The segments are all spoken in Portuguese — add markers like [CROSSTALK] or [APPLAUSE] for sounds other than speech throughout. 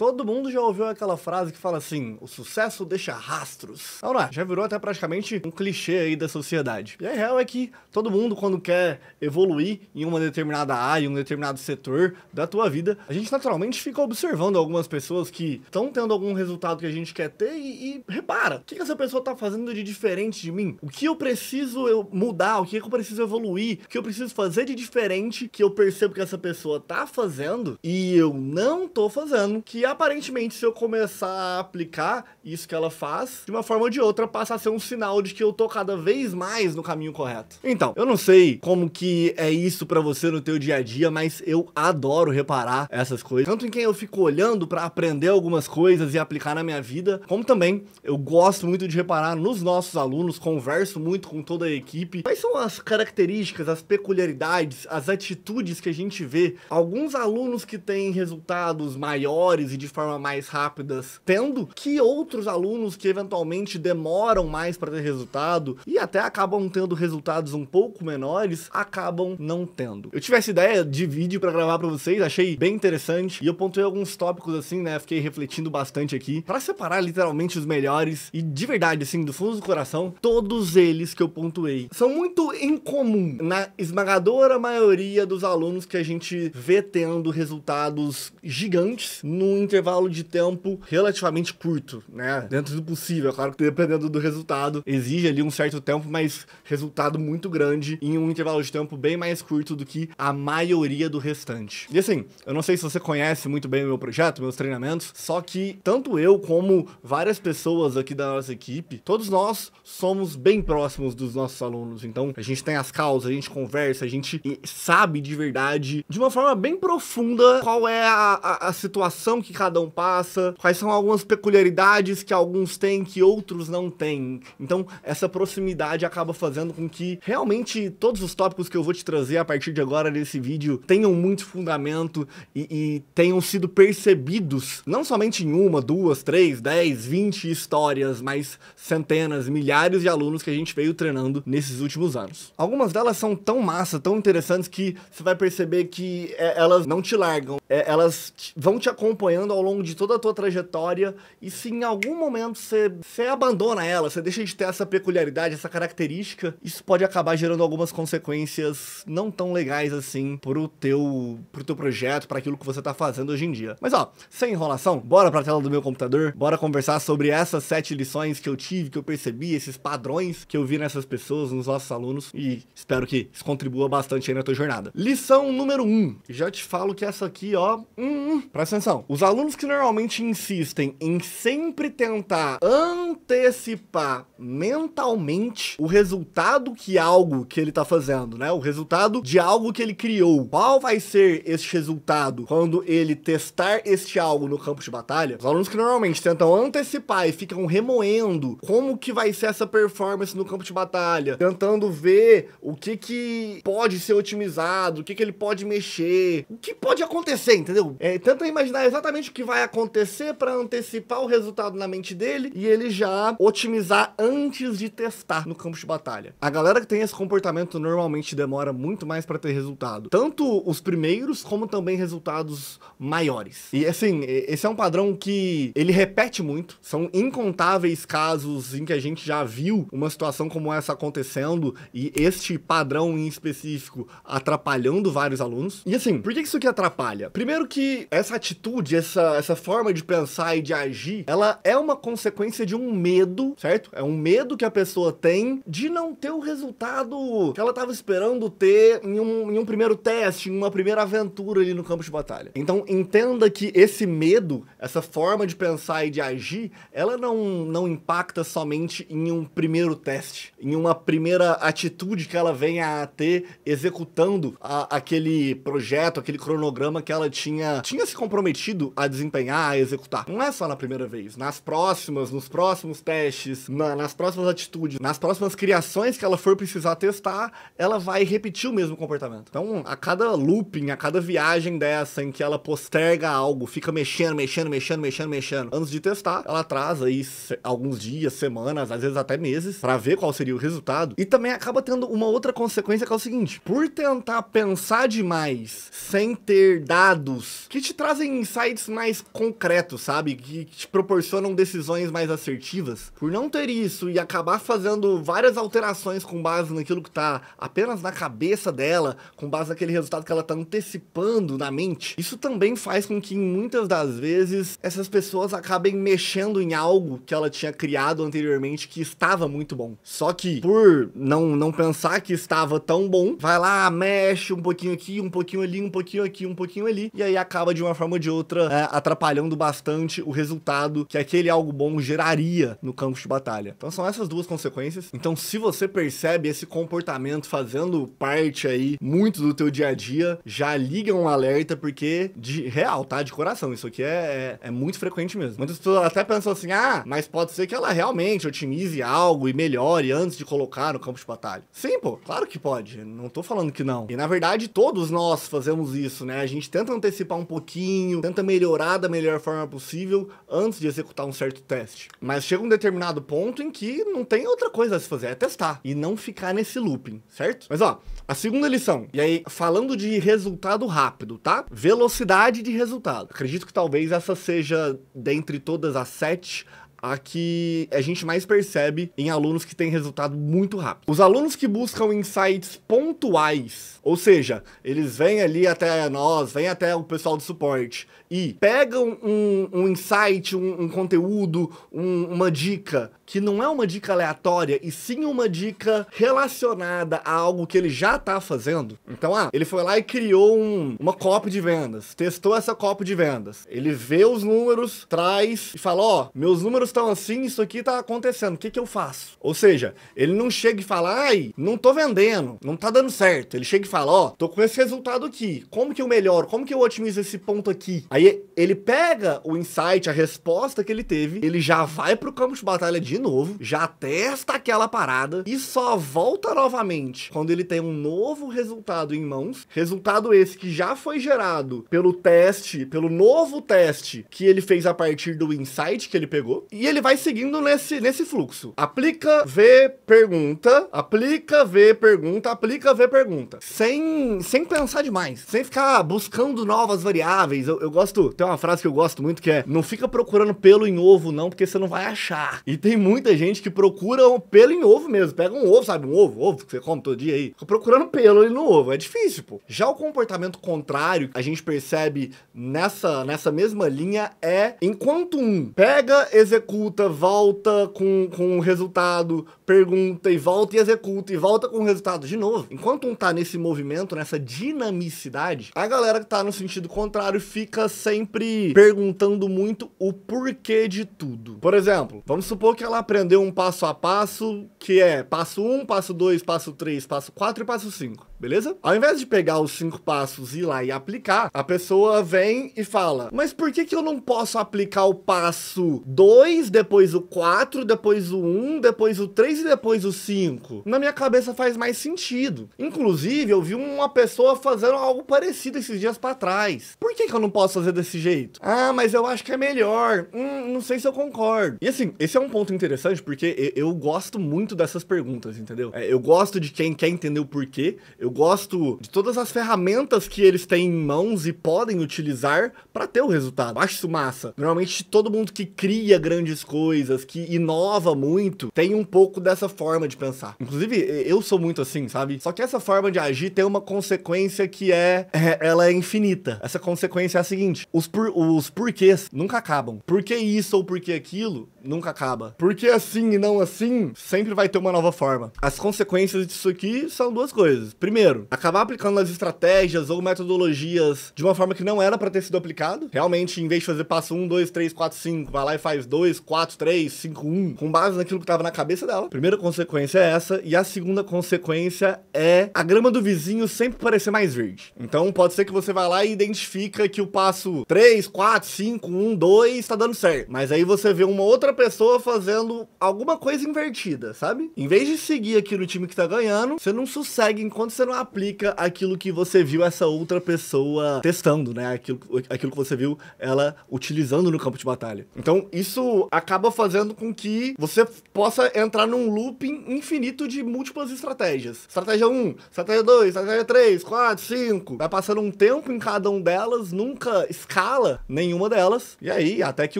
Todo mundo já ouviu aquela frase que fala assim: o sucesso deixa rastros. Não, não é? Já virou até praticamente um clichê aí da sociedade. E a real é que todo mundo, quando quer evoluir em uma determinada área, em um determinado setor da tua vida, a gente naturalmente fica observando algumas pessoas que estão tendo algum resultado que a gente quer ter e, e repara: o que, essa pessoa está fazendo de diferente de mim? O que eu preciso eu mudar? O que, eu preciso evoluir? O que eu preciso fazer de diferente que eu percebo que essa pessoa está fazendo e eu não estou fazendo? Que aparentemente, se eu começar a aplicar isso que ela faz, de uma forma ou de outra, passa a ser um sinal de que eu tô cada vez mais no caminho correto. Então, eu não sei como que é isso para você no teu dia a dia, mas eu adoro reparar essas coisas. Tanto em quem eu fico olhando para aprender algumas coisas e aplicar na minha vida, como também eu gosto muito de reparar nos nossos alunos, converso muito com toda a equipe. Quais são as características, as peculiaridades, as atitudes que a gente vê? Alguns alunos que têm resultados maiores e de forma mais rápida, tendo que outros alunos que eventualmente demoram mais para ter resultado e até acabam tendo resultados um pouco menores, acabam não tendo. Eu tive essa ideia de vídeo para gravar para vocês, achei bem interessante e eu pontuei alguns tópicos assim, né? Fiquei refletindo bastante aqui para separar literalmente os melhores e de verdade assim, do fundo do coração, todos eles que eu pontuei são muito incomum na esmagadora maioria dos alunos que a gente vê tendo resultados gigantes no um intervalo de tempo relativamente curto, né? Dentro do possível, é claro que dependendo do resultado, exige ali um certo tempo, mas resultado muito grande em um intervalo de tempo bem mais curto do que a maioria do restante. E assim, eu não sei se você conhece muito bem o meu projeto, meus treinamentos, só que tanto eu como várias pessoas aqui da nossa equipe, todos nós somos bem próximos dos nossos alunos. Então, a gente tem as causas, a gente conversa, a gente sabe de verdade, de uma forma bem profunda, qual é a, a, a situação que que cada um passa, quais são algumas peculiaridades que alguns têm que outros não têm. Então, essa proximidade acaba fazendo com que realmente todos os tópicos que eu vou te trazer a partir de agora nesse vídeo tenham muito fundamento e, e tenham sido percebidos, não somente em uma, duas, três, dez, vinte histórias, mas centenas, milhares de alunos que a gente veio treinando nesses últimos anos. Algumas delas são tão massa, tão interessantes que você vai perceber que é, elas não te largam, é, elas vão te acompanhando trabalhando ao longo de toda a tua trajetória e se em algum momento você, você abandona ela, você deixa de ter essa peculiaridade, essa característica, isso pode acabar gerando algumas consequências não tão legais assim pro teu, pro teu projeto, para aquilo que você tá fazendo hoje em dia. Mas ó, sem enrolação, bora pra tela do meu computador, bora conversar sobre essas sete lições que eu tive, que eu percebi, esses padrões que eu vi nessas pessoas, nos nossos alunos e espero que isso contribua bastante aí na tua jornada. Lição número um, já te falo que essa aqui, ó, hum, hum presta atenção. Os alunos que normalmente insistem em sempre tentar antecipar mentalmente o resultado que algo que ele está fazendo, né? O resultado de algo que ele criou. Qual vai ser esse resultado quando ele testar este algo no campo de batalha? Os alunos que normalmente tentam antecipar e ficam remoendo como que vai ser essa performance no campo de batalha, tentando ver o que que pode ser otimizado, o que que ele pode mexer, o que pode acontecer, entendeu? É, tenta imaginar exatamente exatamente o que vai acontecer para antecipar o resultado na mente dele e ele já otimizar antes de testar no campo de batalha. A galera que tem esse comportamento normalmente demora muito mais para ter resultado, tanto os primeiros como também resultados maiores. E assim, esse é um padrão que ele repete muito. São incontáveis casos em que a gente já viu uma situação como essa acontecendo e este padrão em específico atrapalhando vários alunos. E assim, por que isso que atrapalha? Primeiro que essa atitude, esse essa, essa forma de pensar e de agir, ela é uma consequência de um medo, certo? É um medo que a pessoa tem de não ter o resultado que ela estava esperando ter em um, em um primeiro teste, em uma primeira aventura ali no campo de batalha. Então entenda que esse medo, essa forma de pensar e de agir, ela não, não impacta somente em um primeiro teste, em uma primeira atitude que ela venha a ter executando a, aquele projeto, aquele cronograma que ela tinha, tinha se comprometido a desempenhar, a executar. Não é só na primeira vez. Nas próximas, nos próximos testes, na, nas próximas atitudes, nas próximas criações que ela for precisar testar, ela vai repetir o mesmo comportamento. Então, a cada looping, a cada viagem dessa em que ela posterga algo, fica mexendo, mexendo, mexendo, mexendo, mexendo, antes de testar, ela traz aí alguns dias, semanas, às vezes até meses, para ver qual seria o resultado. E também acaba tendo uma outra consequência que é o seguinte: por tentar pensar demais sem ter dados que te trazem insights mais concretos, sabe? Que te proporcionam decisões mais assertivas. Por não ter isso e acabar fazendo várias alterações com base naquilo que tá apenas na cabeça dela, com base naquele resultado que ela tá antecipando na mente, isso também faz com que muitas das vezes essas pessoas acabem mexendo em algo que ela tinha criado anteriormente que estava muito bom. Só que por não, não pensar que estava tão bom, vai lá, mexe um pouquinho aqui, um pouquinho ali, um pouquinho aqui, um pouquinho ali, e aí acaba de uma forma ou de outra é, atrapalhando bastante o resultado que aquele algo bom geraria no campo de batalha. Então são essas duas consequências. Então se você percebe esse comportamento fazendo parte aí muito do teu dia a dia, já liga um alerta porque de real, tá? De coração. Isso aqui é, é, é muito frequente mesmo. Muitas pessoas até pensam assim, ah, mas pode ser que ela realmente otimize algo e melhore antes de colocar no campo de batalha. Sim, pô, claro que pode. Não tô falando que não. E na verdade todos nós fazemos isso, né? A gente tenta antecipar um pouquinho, tenta melhorar melhorar da melhor forma possível antes de executar um certo teste. Mas chega um determinado ponto em que não tem outra coisa a se fazer, é testar e não ficar nesse looping, certo? Mas ó, a segunda lição, e aí falando de resultado rápido, tá? Velocidade de resultado. Acredito que talvez essa seja, dentre todas as sete, a que a gente mais percebe em alunos que têm resultado muito rápido. Os alunos que buscam insights pontuais, ou seja, eles vêm ali até nós, vêm até o pessoal do suporte e pegam um, um insight, um, um conteúdo, um, uma dica que não é uma dica aleatória, e sim uma dica relacionada a algo que ele já tá fazendo. Então, ah, ele foi lá e criou um, uma copa de vendas, testou essa copa de vendas. Ele vê os números, traz e fala: ó, oh, meus números estão assim, isso aqui tá acontecendo, o que, que eu faço? Ou seja, ele não chega e fala, ai, não tô vendendo, não tá dando certo. Ele chega e fala, ó, oh, tô com esse resultado aqui, como que eu melhoro? Como que eu otimizo esse ponto aqui? Aí ele pega o insight, a resposta que ele teve, ele já vai pro campo de batalha de novo, já testa aquela parada e só volta novamente quando ele tem um novo resultado em mãos. Resultado esse que já foi gerado pelo teste, pelo novo teste que ele fez a partir do insight que ele pegou. E e ele vai seguindo nesse, nesse fluxo. Aplica, vê, pergunta, aplica, vê, pergunta, aplica, vê, pergunta. Sem, sem pensar demais, sem ficar buscando novas variáveis. Eu, eu gosto, tem uma frase que eu gosto muito que é: não fica procurando pelo em ovo, não, porque você não vai achar. E tem muita gente que procura pelo em ovo mesmo. Pega um ovo, sabe? Um ovo, ovo que você come todo dia aí. Fica procurando pelo ali no ovo. É difícil, pô. Já o comportamento contrário, a gente percebe nessa, nessa mesma linha, é enquanto um pega, executa executa, volta com, com o resultado, pergunta e volta e executa e volta com o resultado de novo. Enquanto um tá nesse movimento, nessa dinamicidade, a galera que tá no sentido contrário fica sempre perguntando muito o porquê de tudo. Por exemplo, vamos supor que ela aprendeu um passo a passo que é passo 1, passo 2, passo 3, passo 4 e passo 5 beleza? Ao invés de pegar os cinco passos e ir lá e aplicar, a pessoa vem e fala, mas por que, que eu não posso aplicar o passo 2, depois o 4, depois o 1, um, depois o 3 e depois o 5? Na minha cabeça faz mais sentido. Inclusive, eu vi uma pessoa fazendo algo parecido esses dias para trás. Por que, que eu não posso fazer desse jeito? Ah, mas eu acho que é melhor. Hum, não sei se eu concordo. E assim, esse é um ponto interessante porque eu gosto muito dessas perguntas, entendeu? É, eu gosto de quem quer entender o porquê, eu eu gosto de todas as ferramentas que eles têm em mãos e podem utilizar para ter o resultado. Eu acho isso massa. Normalmente todo mundo que cria grandes coisas, que inova muito, tem um pouco dessa forma de pensar. Inclusive, eu sou muito assim, sabe? Só que essa forma de agir tem uma consequência que é, é ela é infinita. Essa consequência é a seguinte: os, por, os porquês nunca acabam. Por que isso ou por que aquilo? nunca acaba. Porque assim e não assim, sempre vai ter uma nova forma. As consequências disso aqui são duas coisas. Primeiro, acabar aplicando as estratégias ou metodologias de uma forma que não era para ter sido aplicado. Realmente, em vez de fazer passo 1, 2, 3, 4, 5, vai lá e faz 2, 4, 3, 5, 1, com base naquilo que tava na cabeça dela. Primeira consequência é essa, e a segunda consequência é a grama do vizinho sempre parecer mais verde. Então, pode ser que você vá lá e identifica que o passo 3, 4, 5, 1, 2 tá dando certo. Mas aí você vê uma outra outra pessoa fazendo alguma coisa invertida, sabe? Em vez de seguir aquilo o time que tá ganhando, você não sossegue enquanto você não aplica aquilo que você viu essa outra pessoa testando, né? Aquilo, aquilo que você viu ela utilizando no campo de batalha. Então, isso acaba fazendo com que você possa entrar num looping infinito de múltiplas estratégias. Estratégia 1, estratégia 2, estratégia 3, 4, 5. Vai passando um tempo em cada um delas, nunca escala nenhuma delas. E aí, até que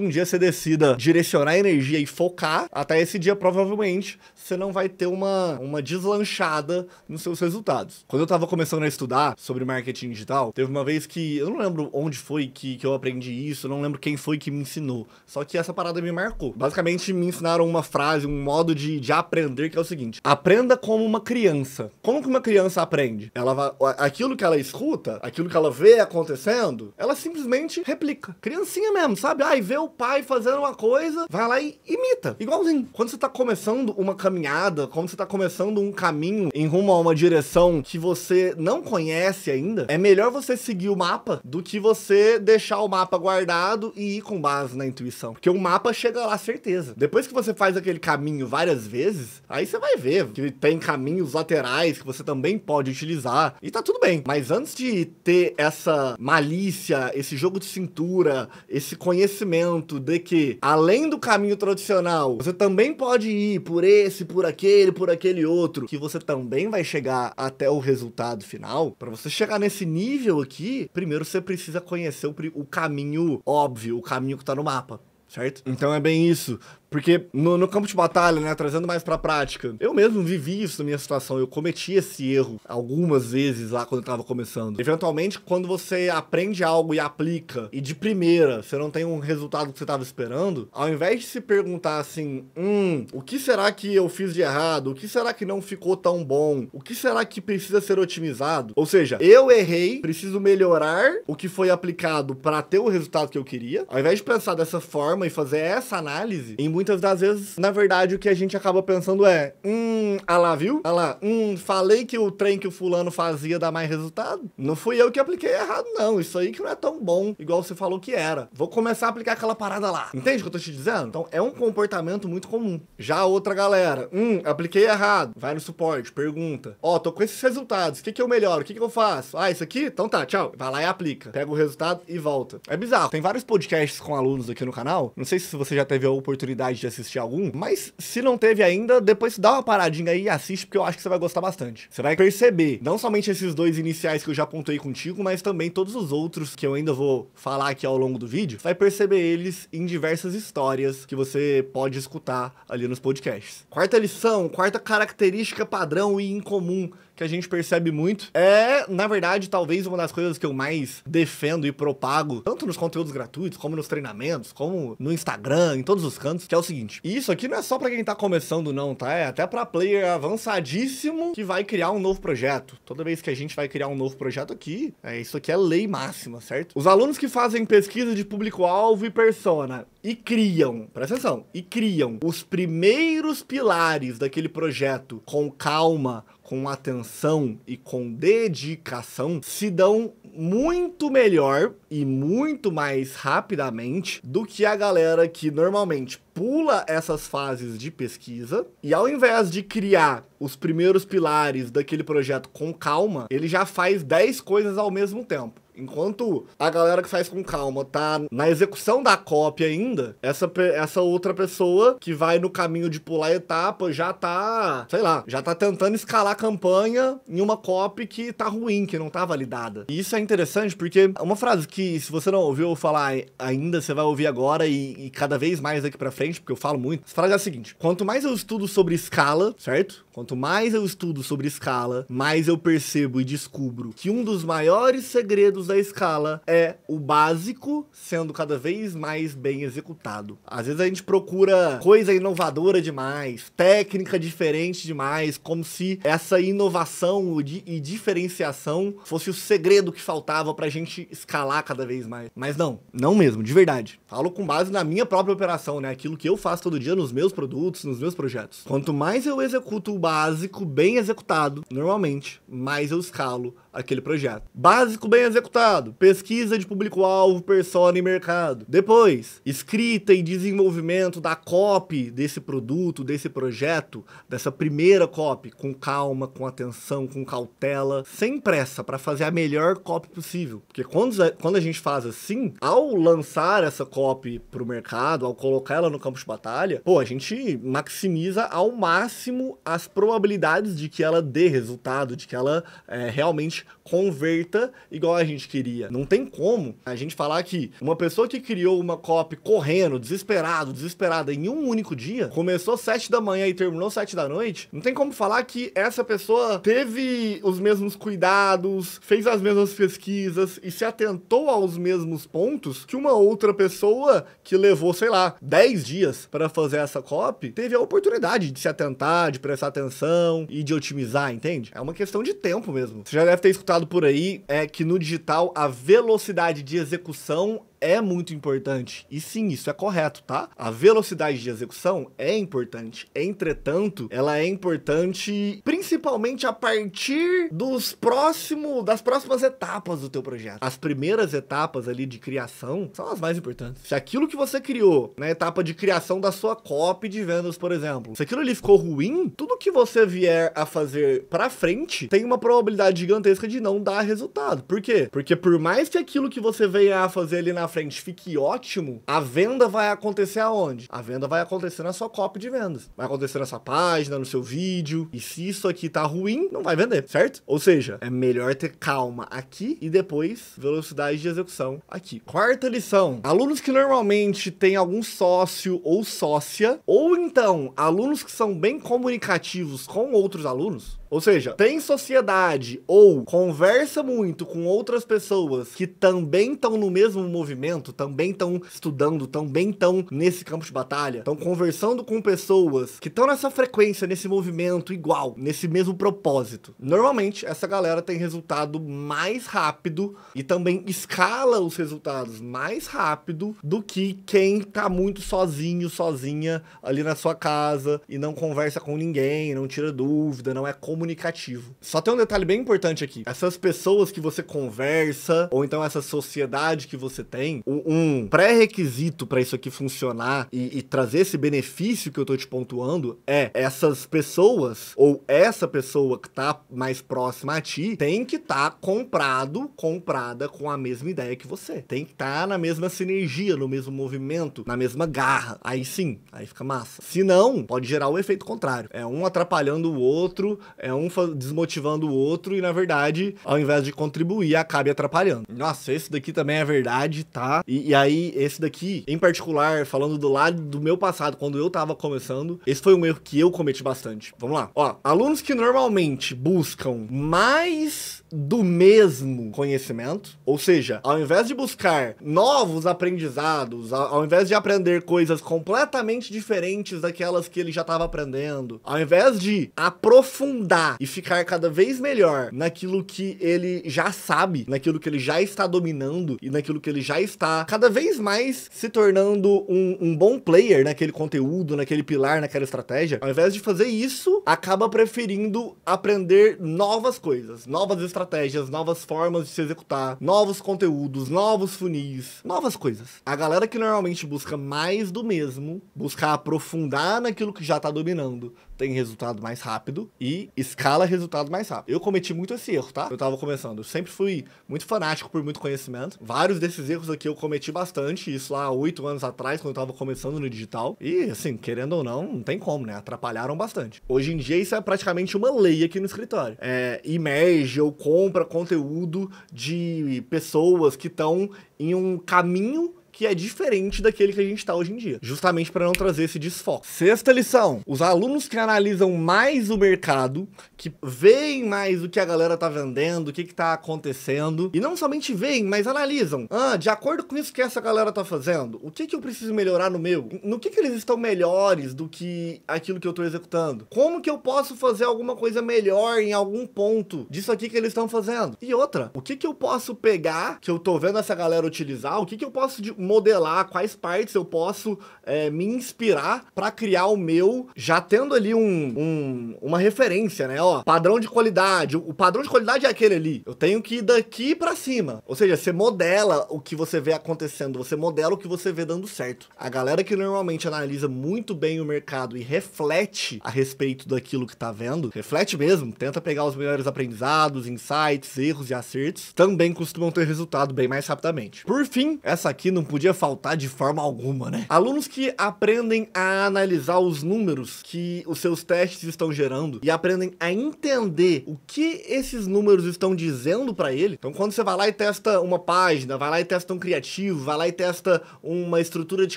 um dia você decida direcionar energia e focar, até esse dia provavelmente você não vai ter uma, uma deslanchada nos seus resultados. Quando eu tava começando a estudar sobre marketing digital, teve uma vez que eu não lembro onde foi que, que eu aprendi isso, não lembro quem foi que me ensinou. Só que essa parada me marcou. Basicamente, me ensinaram uma frase, um modo de, de aprender que é o seguinte: aprenda como uma criança. Como que uma criança aprende? Ela vai, aquilo que ela escuta, aquilo que ela vê acontecendo, ela simplesmente replica. Criancinha mesmo, sabe? Ai, vê o pai fazendo uma coisa, vai lá lá e imita. Igualzinho. Quando você tá começando uma caminhada, quando você tá começando um caminho em rumo a uma direção que você não conhece ainda, é melhor você seguir o mapa do que você deixar o mapa guardado e ir com base na intuição. Porque o mapa chega lá, certeza. Depois que você faz aquele caminho várias vezes, aí você vai ver que tem caminhos laterais que você também pode utilizar. E tá tudo bem. Mas antes de ter essa malícia, esse jogo de cintura, esse conhecimento de que além do caminho caminho tradicional. Você também pode ir por esse, por aquele, por aquele outro, que você também vai chegar até o resultado final. Para você chegar nesse nível aqui, primeiro você precisa conhecer o, o caminho óbvio, o caminho que tá no mapa certo? Então é bem isso. Porque no, no, campo de batalha, né, trazendo mais pra prática, eu mesmo vivi isso na minha situação, eu cometi esse erro algumas vezes lá quando eu tava começando. Eventualmente, quando você aprende algo e aplica, e de primeira você não tem um resultado que você tava esperando, ao invés de se perguntar assim, hum, o que será que eu fiz de errado? O que será que não ficou tão bom? O que será que precisa ser otimizado? Ou seja, eu errei, preciso melhorar o que foi aplicado para ter o resultado que eu queria. Ao invés de pensar dessa forma e fazer essa análise, em muitas das vezes, na verdade, o que a gente acaba pensando é: hum, ah lá, viu? Ah lá, hum, falei que o trem que o fulano fazia dá mais resultado? Não fui eu que apliquei errado, não. Isso aí que não é tão bom, igual você falou que era. Vou começar a aplicar aquela parada lá. Entende o que eu tô te dizendo? Então, é um comportamento muito comum. Já a outra galera, hum, apliquei errado. Vai no suporte, pergunta: ó, oh, tô com esses resultados, o que que eu melhoro? O que que eu faço? Ah, isso aqui? Então tá, tchau. Vai lá e aplica. Pega o resultado e volta. É bizarro. Tem vários podcasts com alunos aqui no canal. Não sei se você já teve a oportunidade de assistir algum, mas se não teve ainda, depois dá uma paradinha aí e assiste, porque eu acho que você vai gostar bastante. Você vai perceber, não somente esses dois iniciais que eu já apontei contigo, mas também todos os outros que eu ainda vou falar aqui ao longo do vídeo, vai perceber eles em diversas histórias que você pode escutar ali nos podcasts. Quarta lição, quarta característica padrão e incomum que a gente percebe muito, é, na verdade, talvez uma das coisas que eu mais defendo e propago, tanto nos conteúdos gratuitos, como nos treinamentos, como no Instagram, em todos os cantos, que é o seguinte: isso aqui não é só para quem tá começando, não, tá? É até para player avançadíssimo que vai criar um novo projeto. Toda vez que a gente vai criar um novo projeto aqui, é isso aqui é lei máxima, certo? Os alunos que fazem pesquisa de público-alvo e persona e criam, presta atenção, e criam os primeiros pilares daquele projeto com calma, com atenção e com dedicação se dão muito melhor e muito mais rapidamente do que a galera que normalmente pula essas fases de pesquisa e ao invés de criar os primeiros pilares daquele projeto com calma, ele já faz 10 coisas ao mesmo tempo. Enquanto a galera que faz com calma tá na execução da cópia ainda, essa, essa outra pessoa que vai no caminho de pular etapa já tá, sei lá, já tá tentando escalar a campanha em uma copy que tá ruim, que não tá validada. E isso é interessante porque é uma frase que, se você não ouviu eu falar ainda, você vai ouvir agora e, e cada vez mais daqui pra frente, porque eu falo muito. Essa frase é a seguinte: quanto mais eu estudo sobre escala, certo? Quanto mais eu estudo sobre escala, mais eu percebo e descubro que um dos maiores segredos da escala é o básico sendo cada vez mais bem executado. Às vezes a gente procura coisa inovadora demais, técnica diferente demais, como se essa inovação e diferenciação fosse o segredo que faltava pra gente escalar cada vez mais. Mas não, não mesmo, de verdade. Falo com base na minha própria operação, né? Aquilo que eu faço todo dia nos meus produtos, nos meus projetos. Quanto mais eu executo o básico bem executado, normalmente, mais eu escalo aquele projeto. Básico bem executado, pesquisa de público-alvo, persona e mercado. Depois, escrita e desenvolvimento da copy desse produto, desse projeto, dessa primeira copy, com calma, com atenção, com cautela, sem pressa, para fazer a melhor copy possível. Porque quando, quando a gente faz assim, ao lançar essa copy pro mercado, ao colocar ela no campo de batalha, pô, a gente maximiza ao máximo as probabilidades de que ela dê resultado, de que ela é, realmente converta igual a gente queria. Não tem como a gente falar que uma pessoa que criou uma copy correndo, desesperado, desesperada, em um único dia, começou sete da manhã e terminou sete da noite, não tem como falar que essa pessoa teve os mesmos cuidados, fez as mesmas pesquisas e se atentou aos mesmos pontos que uma outra pessoa que levou, sei lá, 10 dias para fazer essa copy, teve a oportunidade de se atentar, de prestar atenção e de otimizar, entende? É uma questão de tempo mesmo. Você já deve ter escutado por aí é que no digital a velocidade de execução é muito importante. E sim, isso é correto, tá? A velocidade de execução é importante. Entretanto, ela é importante principalmente a partir dos próximos das próximas etapas do teu projeto. As primeiras etapas ali de criação são as mais importantes. Se aquilo que você criou na etapa de criação da sua copy de vendas, por exemplo, se aquilo ali ficou ruim, tudo que você vier a fazer para frente tem uma probabilidade gigantesca de não dar resultado. Por quê? Porque por mais que aquilo que você venha a fazer ali na frente fique ótimo, a venda vai acontecer aonde? A venda vai acontecer na sua copy de vendas. Vai acontecer na sua página, no seu vídeo. E se isso aqui tá ruim, não vai vender, certo? Ou seja, é melhor ter calma aqui e depois velocidade de execução aqui. Quarta lição: alunos que normalmente têm algum sócio ou sócia, ou então alunos que são bem comunicativos com outros alunos, ou seja, tem sociedade ou conversa muito com outras pessoas que também estão no mesmo movimento, também estão estudando, também estão nesse campo de batalha, estão conversando com pessoas que estão nessa frequência, nesse movimento igual, nesse mesmo propósito. Normalmente, essa galera tem resultado mais rápido e também escala os resultados mais rápido do que quem tá muito sozinho, sozinha ali na sua casa e não conversa com ninguém, não tira dúvida, não é comum comunicativo. Só tem um detalhe bem importante aqui. Essas pessoas que você conversa, ou então essa sociedade que você tem, um pré-requisito para isso aqui funcionar e, e, trazer esse benefício que eu tô te pontuando é essas pessoas, ou essa pessoa que tá mais próxima a ti, tem que estar tá comprado, comprada com a mesma ideia que você. Tem que estar tá na mesma sinergia, no mesmo movimento, na mesma garra. Aí sim, aí fica massa. Se não, pode gerar o efeito contrário. É um atrapalhando o outro, é é um desmotivando o outro e, na verdade, ao invés de contribuir, acabe atrapalhando. Nossa, esse daqui também é verdade, tá? E, e aí, esse daqui, em particular, falando do lado do meu passado, quando eu tava começando, esse foi um erro que eu cometi bastante. Vamos lá. Ó, alunos que normalmente buscam mais do mesmo conhecimento, ou seja, ao invés de buscar novos aprendizados, ao invés de aprender coisas completamente diferentes daquelas que ele já estava aprendendo, ao invés de aprofundar melhorar e ficar cada vez melhor naquilo que ele já sabe, naquilo que ele já está dominando e naquilo que ele já está cada vez mais se tornando um, um bom player naquele conteúdo, naquele pilar, naquela estratégia, ao invés de fazer isso, acaba preferindo aprender novas coisas, novas estratégias, novas formas de se executar, novos conteúdos, novos funis, novas coisas. A galera que normalmente busca mais do mesmo, buscar aprofundar naquilo que já está dominando, tem resultado mais rápido e escala resultado mais rápido. Eu cometi muito esse erro, tá? Eu tava começando. Eu sempre fui muito fanático por muito conhecimento. Vários desses erros aqui eu cometi bastante, isso lá oito anos atrás, quando eu tava começando no digital. E, assim, querendo ou não, não tem como, né? Atrapalharam bastante. Hoje em dia isso é praticamente uma lei aqui no escritório. É, emerge ou compra conteúdo de pessoas que estão em um caminho que é diferente daquele que a gente está hoje em dia, justamente para não trazer esse desfoque. Sexta lição: os alunos que analisam mais o mercado, que veem mais o que a galera tá vendendo, o que que tá acontecendo, e não somente veem, mas analisam. Ah, de acordo com isso que essa galera tá fazendo, o que que eu preciso melhorar no meu? No que que eles estão melhores do que aquilo que eu tô executando? Como que eu posso fazer alguma coisa melhor em algum ponto disso aqui que eles estão fazendo? E outra, o que que eu posso pegar que eu tô vendo essa galera utilizar? O que que eu posso de modelar quais partes eu posso é, me inspirar para criar o meu, já tendo ali um, um, uma referência, né? Ó, padrão de qualidade. O padrão de qualidade é aquele ali. Eu tenho que ir daqui para cima. Ou seja, você modela o que você vê acontecendo, você modela o que você vê dando certo. A galera que normalmente analisa muito bem o mercado e reflete a respeito daquilo que tá vendo, reflete mesmo, tenta pegar os melhores aprendizados, insights, erros e acertos, também costumam ter resultado bem mais rapidamente. Por fim, essa aqui não podia faltar de forma alguma, né? Alunos que que aprendem a analisar os números que os seus testes estão gerando e aprendem a entender o que esses números estão dizendo para ele. Então, quando você vai lá e testa uma página, vai lá e testa um criativo, vai lá e testa uma estrutura de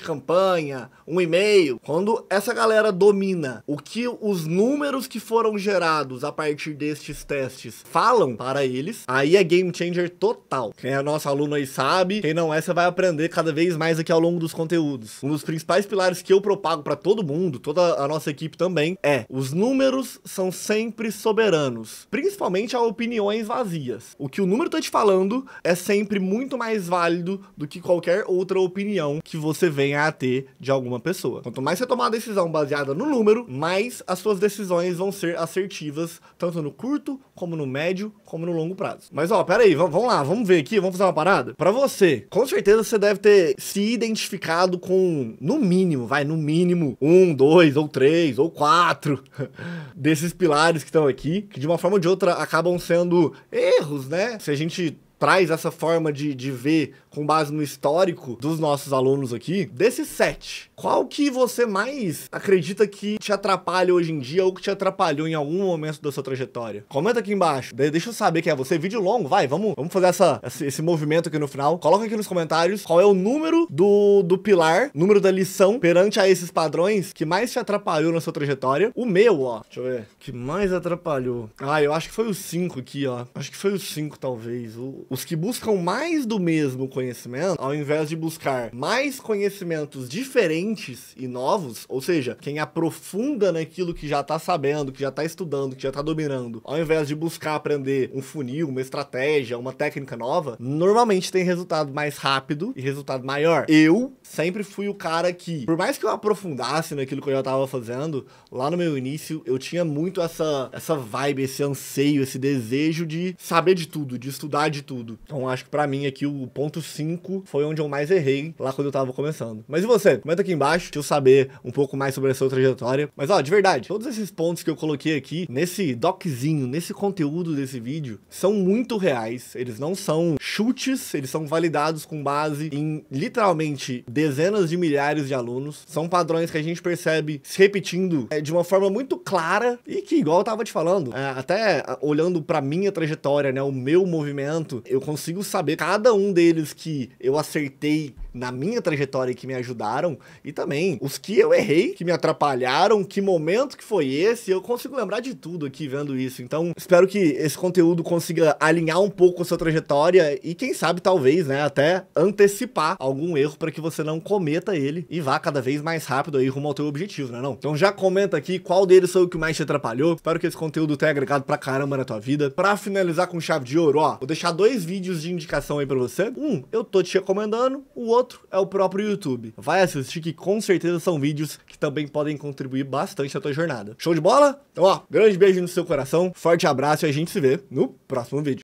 campanha, um e-mail, quando essa galera domina o que os números que foram gerados a partir destes testes falam para eles, aí é game changer total. Quem é nosso aluno aí sabe, quem não é, você vai aprender cada vez mais aqui ao longo dos conteúdos. Um dos principais principais pilares que eu propago para todo mundo, toda a nossa equipe também, é os números são sempre soberanos, principalmente a opiniões vazias. O que o número tá te falando é sempre muito mais válido do que qualquer outra opinião que você venha a ter de alguma pessoa. Quanto mais você tomar decisão baseada no número, mais as suas decisões vão ser assertivas, tanto no curto, como no médio, como no longo prazo. Mas ó, pera aí, vamos lá, vamos ver aqui, vamos fazer uma parada? Para você, com certeza você deve ter se identificado com no mínimo, vai, no mínimo, um, dois, ou três, ou quatro [LAUGHS] desses pilares que estão aqui, que de uma forma ou de outra acabam sendo erros, né? Se a gente traz essa forma de, de ver com base no histórico dos nossos alunos aqui, desses sete, qual que você mais acredita que te atrapalha hoje em dia ou que te atrapalhou em algum momento da sua trajetória? Comenta aqui embaixo, deixa eu saber quem é você. Vídeo longo, vai, vamos, vamos fazer essa, esse, esse movimento aqui no final. Coloca aqui nos comentários qual é o número do, do pilar, número da lição perante a esses padrões que mais te atrapalhou na sua trajetória. O meu, ó, deixa eu ver, que mais atrapalhou. Ah, eu acho que foi o 5 aqui, ó. Acho que foi o 5, talvez. O, os que buscam mais do mesmo conhecimento, ao invés de buscar mais conhecimentos diferentes e novos, ou seja, quem aprofunda naquilo que já está sabendo, que já está estudando, que já está dominando, ao invés de buscar aprender um funil, uma estratégia, uma técnica nova, normalmente tem resultado mais rápido e resultado maior. Eu sempre fui o cara que, por mais que eu aprofundasse naquilo que eu já estava fazendo, lá no meu início eu tinha muito essa, essa vibe, esse anseio, esse desejo de saber de tudo, de estudar de tudo tudo. Então acho que pra mim aqui o ponto 5 foi onde eu mais errei lá quando eu tava começando. Mas e você? Comenta aqui embaixo, deixa eu saber um pouco mais sobre a sua trajetória. Mas ó, de verdade, todos esses pontos que eu coloquei aqui nesse doczinho, nesse conteúdo desse vídeo, são muito reais. Eles não são chutes, eles são validados com base em literalmente dezenas de milhares de alunos. São padrões que a gente percebe se repetindo é, de uma forma muito clara e que, igual eu tava te falando, é, até olhando para minha trajetória, né, o meu movimento, eu consigo saber cada um deles que eu acertei na minha trajetória que me ajudaram, e também os que eu errei, que me atrapalharam, que momento que foi esse, eu consigo lembrar de tudo aqui vendo isso. Então, espero que esse conteúdo consiga alinhar um pouco a sua trajetória e quem sabe talvez, né, até antecipar algum erro para que você não cometa ele e vá cada vez mais rápido aí rumo ao teu objetivo, né, não? Então já comenta aqui qual deles foi o que mais te atrapalhou. Espero que esse conteúdo tenha agregado pra caramba na tua vida. Para finalizar com chave de ouro, ó, vou deixar dois vídeos de indicação aí para você. Um, eu tô te recomendando, o outro outro é o próprio YouTube. Vai assistir que com certeza são vídeos que também podem contribuir bastante à tua jornada. Show de bola? Então, ó, grande beijo no seu coração, forte abraço e a gente se vê no próximo vídeo.